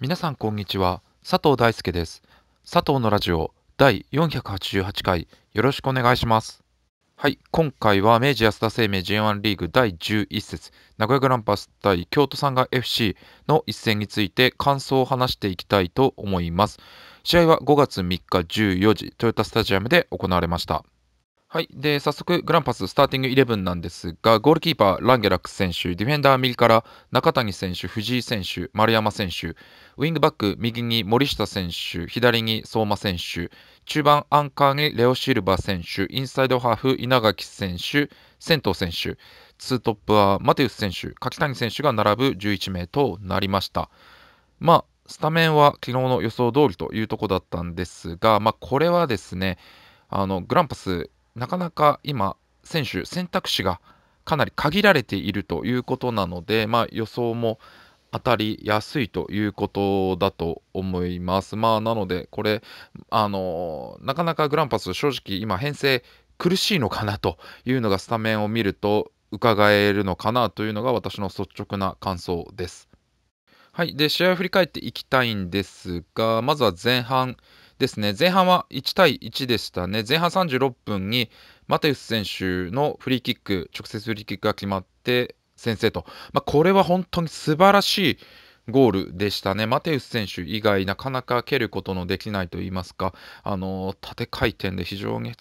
皆さんこんにちは佐藤大輔です佐藤のラジオ第488回よろしくお願いしますはい今回は明治安田生命 J1 リーグ第11節名古屋グランパス対京都サンガ FC の一戦について感想を話していきたいと思います試合は5月3日14時トヨタスタジアムで行われましたはい、で早速、グランパススターティングイレブンなんですが、ゴールキーパー、ランゲラック選手、ディフェンダー右から中谷選手、藤井選手、丸山選手、ウィングバック右に森下選手、左に相馬選手、中盤アンカーにレオ・シルバ選手、インサイドハーフ、稲垣選手、仙頭選手、2トップはマテウス選手、柿谷選手が並ぶ11名となりました。まあ、スタメンは昨日の予想通りというところだったんですが、まあ、これはですね、あのグランパスなかなか今、選手、選択肢がかなり限られているということなので、まあ、予想も当たりやすいということだと思います。まあ、なので、これ、あのなかなかグランパス、正直今、編成苦しいのかなというのがスタメンを見ると伺えるのかなというのが私の率直な感想です。はい、で試合を振り返っていきたいんですが、まずは前半、ですね前半は1対1でしたね前半36分にマテウス選手のフリーキック直接フリーキックが決まって先制と、まあ、これは本当に素晴らしいゴールでしたね。マテウス選手以外、なかなか蹴ることのできないといいますか、あの縦回転で非常に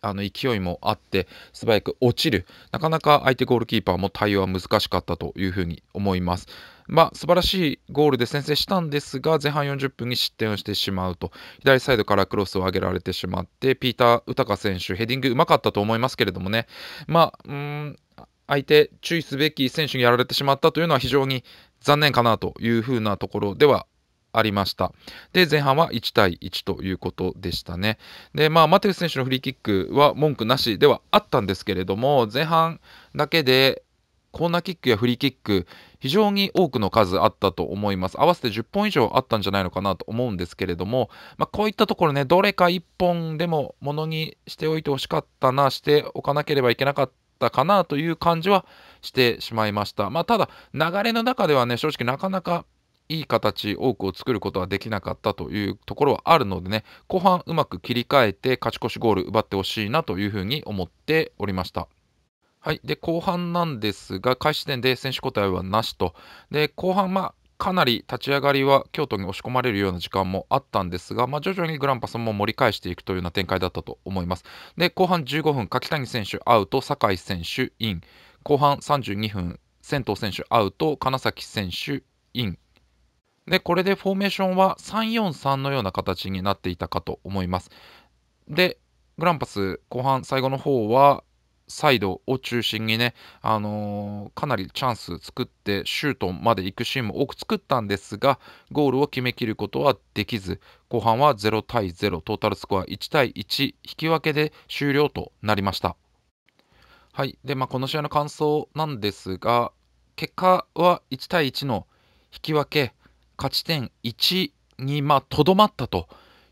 あの勢いもあって、素早く落ちる、なかなか相手ゴールキーパーも対応は難しかったというふうに思います。まあ、素晴らしいゴールで先制したんですが、前半40分に失点をしてしまうと、左サイドからクロスを上げられてしまって、ピーター・ウタカ選手、ヘディングうまかったと思いますけれどもね、まあ、うん、相手、注意すべき選手にやられてしまったというのは非常に残念かなというふうなところではありました。で、前半は1対1ということでしたね。で、まあ、マテウス選手のフリーキックは文句なしではあったんですけれども、前半だけで、コーナーキックやフリーキック、非常に多くの数あったと思います。合わせて10本以上あったんじゃないのかなと思うんですけれども、まあ、こういったところね、どれか1本でもものにしておいてほしかったな、しておかなければいけなかったかなという感じはしてしまいました。まあ、ただ、流れの中ではね、正直なかなかいい形、多くを作ることはできなかったというところはあるのでね、後半うまく切り替えて勝ち越しゴール奪ってほしいなというふうに思っておりました。はい、で後半なんですが、開始点で選手交代はなしと、で後半、まあ、かなり立ち上がりは京都に押し込まれるような時間もあったんですが、まあ、徐々にグランパスも盛り返していくというような展開だったと思います。で後半15分、柿谷選手アウト、酒井選手イン、後半32分、仙湯選手アウト、金崎選手イン。でこれでフォーメーションは343のような形になっていたかと思います。でグランパス後半最後の方はサイドを中心にね、あのー、かなりチャンス作ってシュートまで行くシーンも多く作ったんですがゴールを決めきることはできず後半は0対0トータルスコア1対1引き分けで終了となりました。はいでまあ、この試合の感想なんですが結果は1対1の引き分け勝ち点1にとどまったと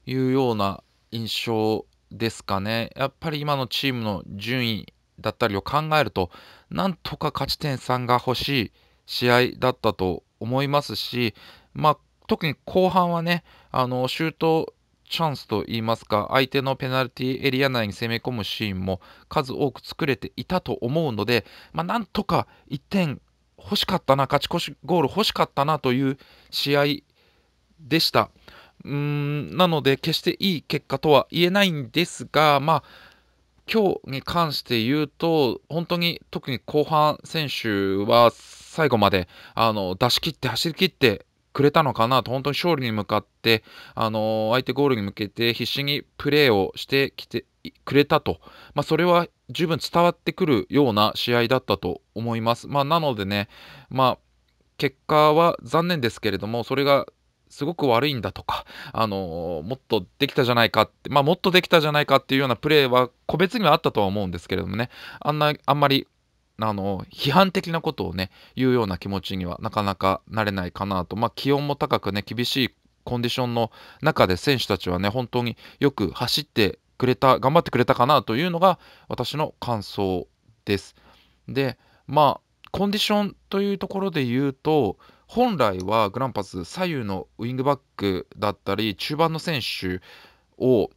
いうような印象ですかねやっぱり今のチームの順位だったりを考えると、なんとか勝ち点3が欲しい試合だったと思いますし、まあ、特に後半はね、あのシュートチャンスといいますか、相手のペナルティエリア内に攻め込むシーンも数多く作れていたと思うので、まあ、なんとか1点欲しかったな、勝ち越しゴール欲しかったなという試合でした。うーんなので決していい結果とは言えないんですが、まあ、今日に関して言うと、本当に特に後半選手は最後まであの出し切って走り切ってくれたのかなと、本当に勝利に向かって、あの相手ゴールに向けて必死にプレーをしてきてくれたと、まあ、それは十分伝わってくるような試合だったと思います。まあ、なのでね、まあ、結果は残念ですけれども、それがすごく悪いんだとか、あのもっとできたじゃないかって、まあ、もっとできたじゃないかっていうようなプレーは個別にはあったとは思うんですけれどもね、あんなあんまりあの批判的なことをね言うような気持ちにはなかなかなれないかなと、まあ、気温も高くね厳しいコンディションの中で選手たちはね本当によく走ってくれた頑張ってくれたかなというのが私の感想です。でまあコンディションというところで言うと本来はグランパス左右のウイングバックだったり中盤の選手を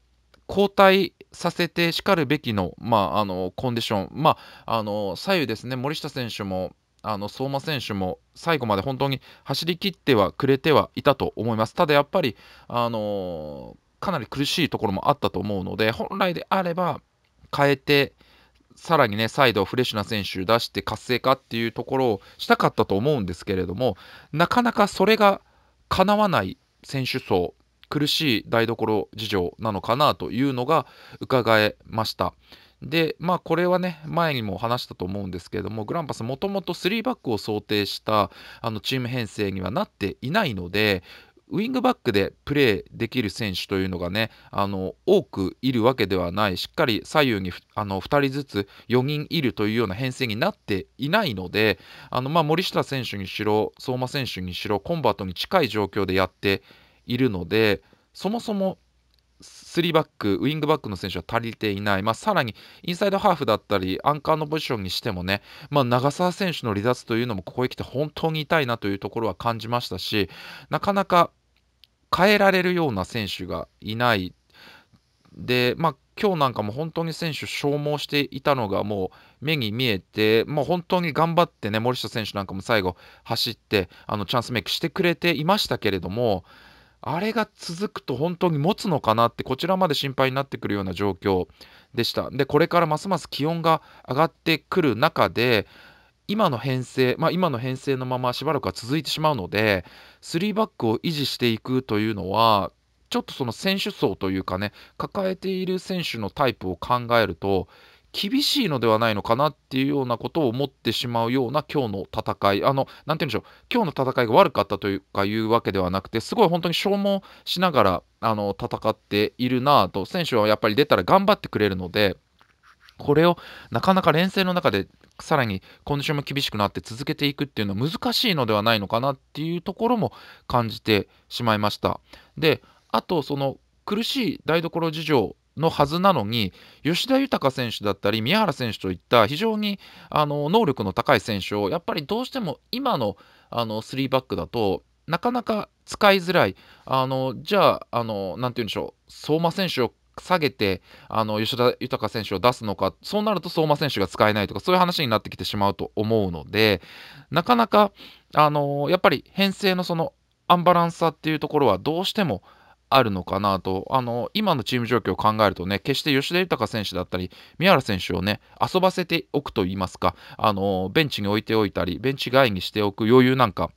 交代させてしかるべきの,、まあ、あのコンディション、まあ、あの左右ですね森下選手もあの相馬選手も最後まで本当に走り切ってはくれてはいたと思います。ただやっぱりあのかなり苦しいところもあったと思うので本来であれば変えてさらにね、再度フレッシュな選手出して活性化っていうところをしたかったと思うんですけれども、なかなかそれが叶わない選手層、苦しい台所事情なのかなというのが伺えました。で、まあこれはね、前にも話したと思うんですけれども、グランパスもともと3バックを想定したあのチーム編成にはなっていないので、ウイングバックでプレーできる選手というのがねあの多くいるわけではないしっかり左右にあの2人ずつ4人いるというような編成になっていないのであの、まあ、森下選手にしろ相馬選手にしろコンバートに近い状況でやっているのでそもそも3バック、ウイングバックの選手は足りていない、まあ、さらにインサイドハーフだったり、アンカーのポジションにしてもね、まあ、長澤選手の離脱というのもここへ来て本当に痛いなというところは感じましたし、なかなか変えられるような選手がいないで、まあ、今日なんかも本当に選手消耗していたのがもう目に見えて、もう本当に頑張ってね森下選手なんかも最後走ってあのチャンスメイクしてくれていましたけれどもあれが続くと本当に持つのかなってこちらまで心配になってくるような状況でしたでこれからますます気温が上がってくる中で今の編成、まあ、今の編成のまましばらくは続いてしまうので3バックを維持していくというのはちょっとその選手層というかね抱えている選手のタイプを考えると厳しいのではないのかなっていうようなことを思ってしまうような今日の戦いあの何て言うんでしょう今日の戦いが悪かったというかいうわけではなくてすごい本当に消耗しながらあの戦っているなと選手はやっぱり出たら頑張ってくれるので。これをなかなか連戦の中でさらにコンディションも厳しくなって続けていくっていうのは難しいのではないのかなっていうところも感じてしまいました。であとその苦しい台所事情のはずなのに吉田豊選手だったり宮原選手といった非常にあの能力の高い選手をやっぱりどうしても今のあの3バックだとなかなか使いづらいあのじゃあ何て言うんでしょう相馬選手を下げてあの吉田豊選手を出すのかそうなると相馬選手が使えないとかそういう話になってきてしまうと思うのでなかなかあのやっぱり編成のそのアンバランスさっていうところはどうしてもあるのかなとあの今のチーム状況を考えるとね決して吉田豊選手だったり宮原選手をね遊ばせておくといいますかあのベンチに置いておいたりベンチ外にしておく余裕なんか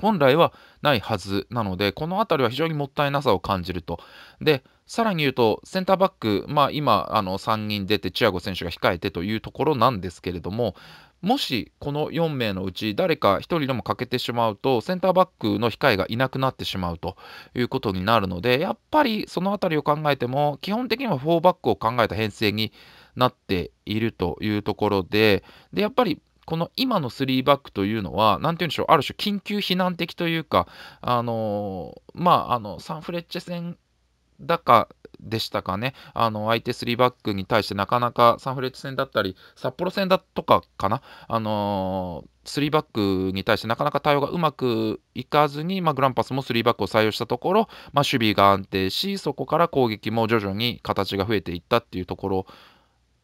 本来はないはずなのでこの辺りは非常にもったいなさを感じると。でさらに言うと、センターバック、まあ、今、あの3人出て、チアゴ選手が控えてというところなんですけれども、もしこの4名のうち誰か1人でも欠けてしまうとセンターバックの控えがいなくなってしまうということになるのでやっぱりそのあたりを考えても基本的には4バックを考えた編成になっているというところででやっぱりこの今の3バックというのは、なんて言うんでしょう、ある種緊急避難的というか、あのまあ、あの、サンフレッチェ戦だかでしたかね。あの、相手3バックに対してなかなかサンフレッチェ戦だったり、札幌戦だとかかな。あのー、3バックに対してなかなか対応がうまくいかずに、まあ、グランパスも3バックを採用したところ、まあ、守備が安定し、そこから攻撃も徐々に形が増えていったっていうところ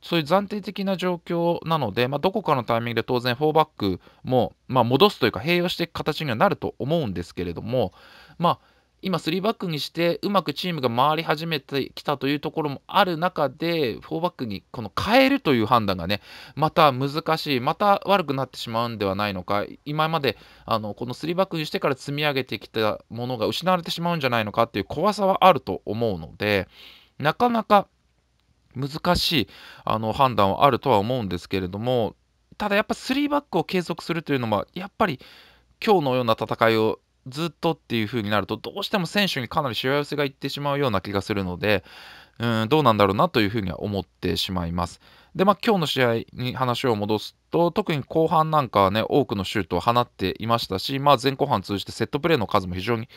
そういう暫定的な状況なので、まあ、どこかのタイミングで当然4バックも、まあ、戻すというか併用していく形にはなると思うんですけれども、まあ、今3バックにしてうまくチームが回り始めてきたというところもある中で4バックにこの変えるという判断がねまた難しいまた悪くなってしまうんではないのか今まであのこの3バックにしてから積み上げてきたものが失われてしまうんじゃないのかっていう怖さはあると思うのでなかなか難しいあの判断はあるとは思うんですけれどもただやっぱ3バックを継続するというのはやっぱり今日のような戦いをずっとっていう風になると、どうしても選手にかなりしわ寄せがいってしまうような気がするので、うん、どうなんだろうなというふうには思ってしまいます。で、まあ、今日の試合に話を戻すと、特に後半なんかはね、多くのシュートを放っていましたし、まあ、前後半通じてセットプレーの数も非常に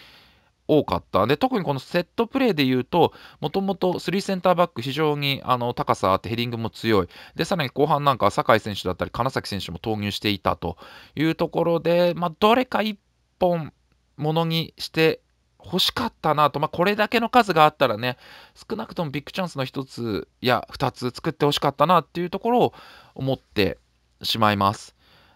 多かった。で、特にこのセットプレーで言うと、もともと3センターバック、非常にあの高さあってヘディングも強い。で、さらに後半なんかは酒井選手だったり、金崎選手も投入していたというところで、まあ、どれか1本、ものにして欲しかったなと、まあ、これだけの数があったらね、少なくともビッグチャンスの1つや2つ作って欲しかったなっていうところを思ってしまいます。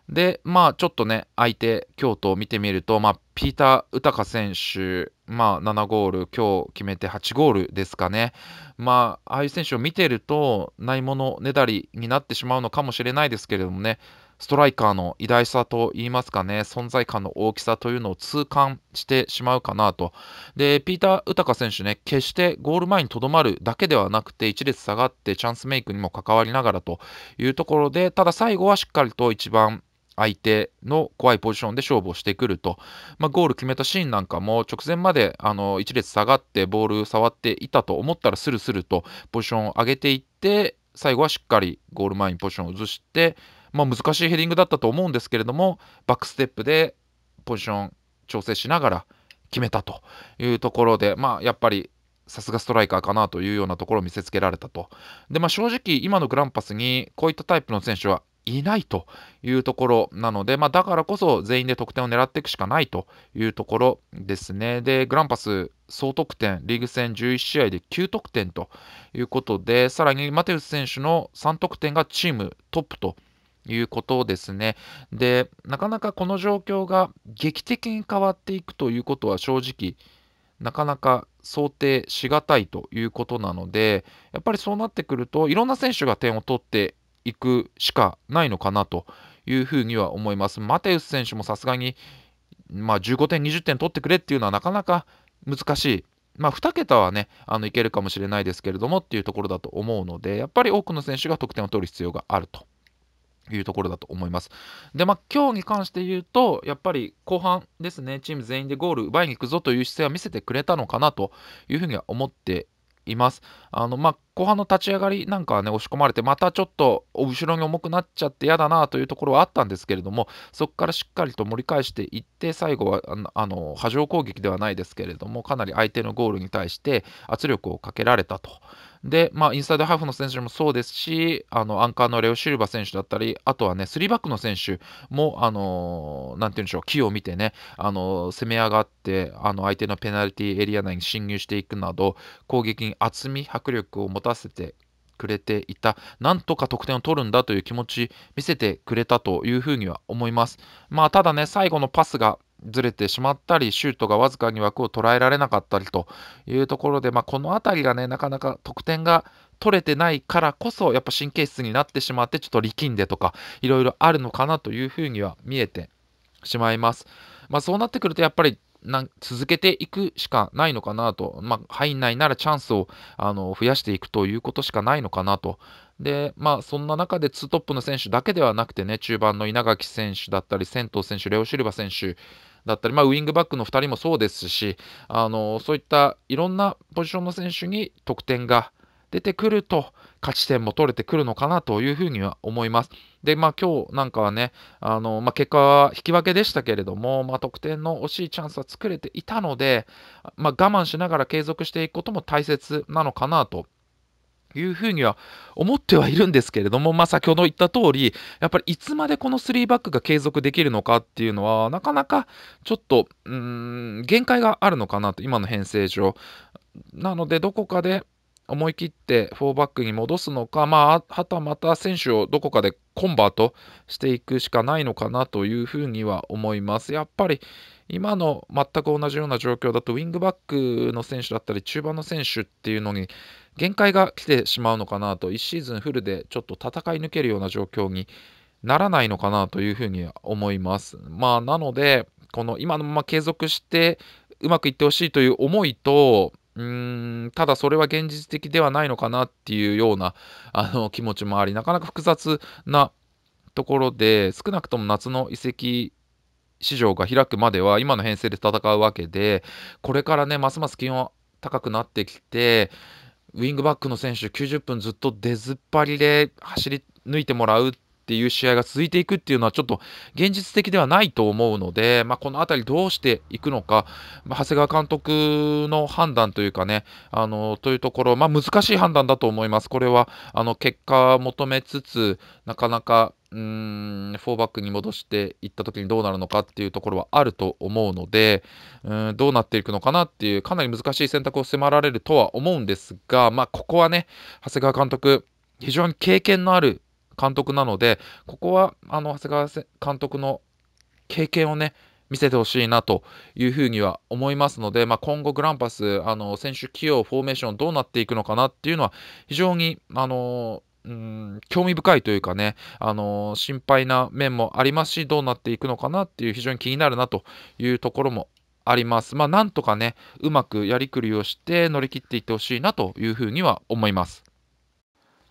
で、まあちょっとね、相手、京都を見てみると、まあ、ピーター・ウタカ選手、まあ7ゴール、今日決めて8ゴールですかね。まあ、ああいう選手を見てると、ないものねだりになってしまうのかもしれないですけれどもね、ストライカーの偉大さといいますかね、存在感の大きさというのを痛感してしまうかなと。で、ピーター・ウタカ選手ね、決してゴール前にとどまるだけではなくて、1列下がってチャンスメイクにも関わりながらというところで、ただ最後はしっかりと一番相手の怖いポジションで勝負をしてくると、まあ、ゴール決めたシーンなんかも直前まであの1列下がってボール触っていたと思ったらスルスルとポジションを上げていって最後はしっかりゴール前にポジションを移してまあ、難しいヘディングだったと思うんですけれどもバックステップでポジション調整しながら決めたというところで、まあ、やっぱりさすがストライカーかなというようなところを見せつけられたと。で、まあ、正直、今のグランパスにこういったタイプの選手はいないというところなので、まあ、だからこそ全員で得点を狙っていくしかないというところですね。で、グランパス総得点、リーグ戦11試合で9得点ということで、さらにマテウス選手の3得点がチームトップということですね。で、なかなかこの状況が劇的に変わっていくということは正直、なかなか想定しがたいということなので、やっぱりそうなってくると、いろんな選手が点を取っていくしかないのかなというふうには思います。マテウス選手もさすがに、まあ、15点、20点取ってくれっていうのはなかなか難しい。まあ、2桁はね、あのいけるかもしれないですけれどもっていうところだと思うので、やっぱり多くの選手が得点を取る必要があるというところだと思います。で、まあ、今日に関して言うと、やっぱり後半ですね、チーム全員でゴール奪いに行くぞという姿勢は見せてくれたのかなというふうには思っています。あのまあ、後半の立ち上がりなんかはね押し込まれてまたちょっと後ろに重くなっちゃって嫌だなというところはあったんですけれどもそこからしっかりと盛り返していって最後はあの波状攻撃ではないですけれどもかなり相手のゴールに対して圧力をかけられたと。で、まあ、インサイドハーフの選手もそうですし、あのアンカーのレオ・シルバ選手だったり、あとはね、3バックの選手も、あのー、なんていうんでしょう、木を見てね、あのー、攻め上がって、あの相手のペナルティーエリア内に侵入していくなど、攻撃に厚み、迫力を持持たせてくれていた、なんとか得点を取るんだという気持ち見せてくれたというふうには思います。まあ、ただね、最後のパスがずれてしまったり、シュートがわずかに枠を捉えられなかったりというところで、まあ、この辺りがね、なかなか得点が取れてないからこそ、やっぱ神経質になってしまって、ちょっと力んでとか、いろいろあるのかなというふうには見えてしまいます。まあ、そうなってくると、やっぱりな続けていくしかないのかなと、まあ、入んないならチャンスをあの増やしていくということしかないのかなと。で、まあ、そんな中で2トップの選手だけではなくてね、中盤の稲垣選手だったり、仙藤選手、レオ・シルバ選手だったり、まあ、ウイングバックの2人もそうですし、あのそういったいろんなポジションの選手に得点が出てくると、勝ち点も取れてくるのかなというふうには思います。で、まあ今日なんかはね、あのまあ、結果は引き分けでしたけれども、まあ、得点の惜しいチャンスは作れていたので、まあ、我慢しながら継続していくことも大切なのかなと。いうふうには思ってはいるんですけれども、まあ、先ほど言った通り、やっぱりいつまでこの3バックが継続できるのかっていうのは、なかなかちょっと、うん、限界があるのかなと、今の編成上。なので、どこかで、思い切って4バックに戻すのか、まあ、はたまた選手をどこかでコンバートしていくしかないのかなというふうには思います。やっぱり今の全く同じような状況だとウィングバックの選手だったり中盤の選手っていうのに限界が来てしまうのかなと1シーズンフルでちょっと戦い抜けるような状況にならないのかなというふうに思います。まあ、なのでこの今のまま継続してうまくいってほしいという思いとうーんただそれは現実的ではないのかなっていうようなあの気持ちもありなかなか複雑なところで少なくとも夏の移籍市場が開くまでは今の編成で戦うわけでこれからねますます気温高くなってきてウィングバックの選手90分ずっと出ずっぱりで走り抜いてもらうっっていう試合が続いていくっていうのはちょっと現実的ではないと思うので、まあ、この辺りどうしていくのか、まあ、長谷川監督の判断というかね、あのというところ、まあ、難しい判断だと思います。これはあの結果求めつつ、なかなかうーんフォーバックに戻していった時にどうなるのかっていうところはあると思うのでうんどうなっていくのかなっていうかなり難しい選択を迫られるとは思うんですが、まあ、ここはね長谷川監督非常に経験のある監督なので、ここはあの長谷川監督の経験をね、見せてほしいなというふうには思いますので、まあ、今後グランパス、あの選手起用、フォーメーションどうなっていくのかなっていうのは非常に、あのうん興味深いというかね、あの心配な面もありますし、どうなっていくのかなっていう非常に気になるなというところもあります。まあ、なんとかね、うまくやりくりをして乗り切っていってほしいなというふうには思います。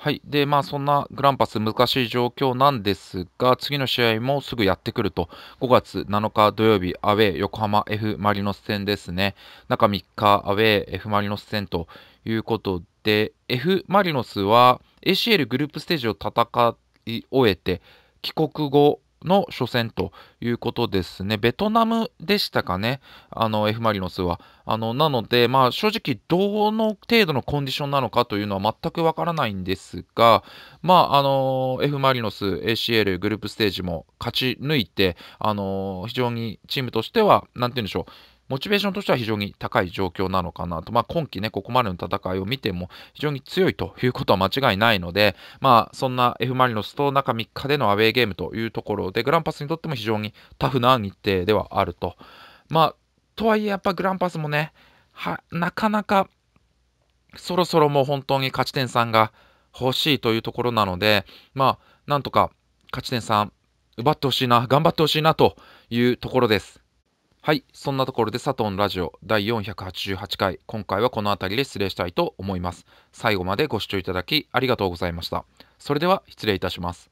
はい。で、まあ、そんなグランパス難しい状況なんですが、次の試合もすぐやってくると。5月7日土曜日、アウェー、横浜 F・ マリノス戦ですね。中3日、アウェー、F・ マリノス戦ということで、F・ マリノスは ACL グループステージを戦い終えて、帰国後、の初戦ということですね。ベトナムでしたかね、あの F・ マリノスは。あのなので、まあ、正直、どの程度のコンディションなのかというのは全くわからないんですが、まあ、あの F・ マリノス ACL グループステージも勝ち抜いて、あの非常にチームとしては、なんて言うんでしょう、モチベーションとしては非常に高い状況なのかなと、まあ、今季ね、ここまでの戦いを見ても非常に強いということは間違いないので、まあ、そんな F・ マリノスと中3日でのアウェーゲームというところで、グランパスにとっても非常にタフな日程ではあると。まあ、とはいえ、やっぱグランパスもね、はなかなかそろそろもう本当に勝ち点3が欲しいというところなので、まあ、なんとか勝ち点3奪ってほしいな、頑張ってほしいなというところです。はい、そんなところで佐藤のラジオ第488回、今回はこの辺りで失礼したいと思います。最後までご視聴いただきありがとうございました。それでは失礼いたします。